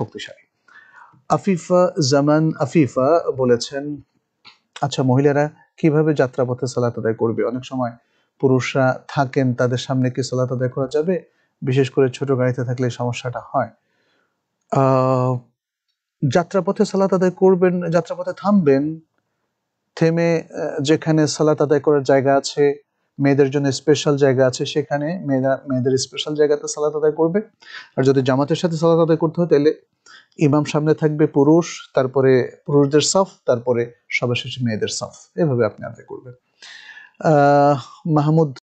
শক্তিশালী আফিফা জামান আফিফা বলেছেন আচ্ছা মহিলারা কিভাবে যাত্রাপথে সালাত আদায় করবে অনেক সময় পুরুষরা থাকেন তাদের সামনে কি সালাত আদায় করা যাবে বিশেষ করে ছোট গাড়িতে থাকলে সমস্যাটা হয় যাত্রাপথে সালাত আদায় করবেন যাত্রাপথে থামবেন থেমে যেখানে সালাত আদায় করার জায়গা আছে মেয়েদের জন্য স্পেশাল জায়গা আছে সেখানে মেয়েরা মেয়েদের স্পেশাল জায়গাতে সালাত আদায় করবে আর যদি জামাতের সাথে সালাত আদায় করতে হয় তাহলে ইমাম সামনে থাকবে পুরুষ তারপরে পুরুষদের সাফ তারপরে সবার শেষে মেয়েদের সাফ এভাবে আপনি আদায় করবেন মাহমুদ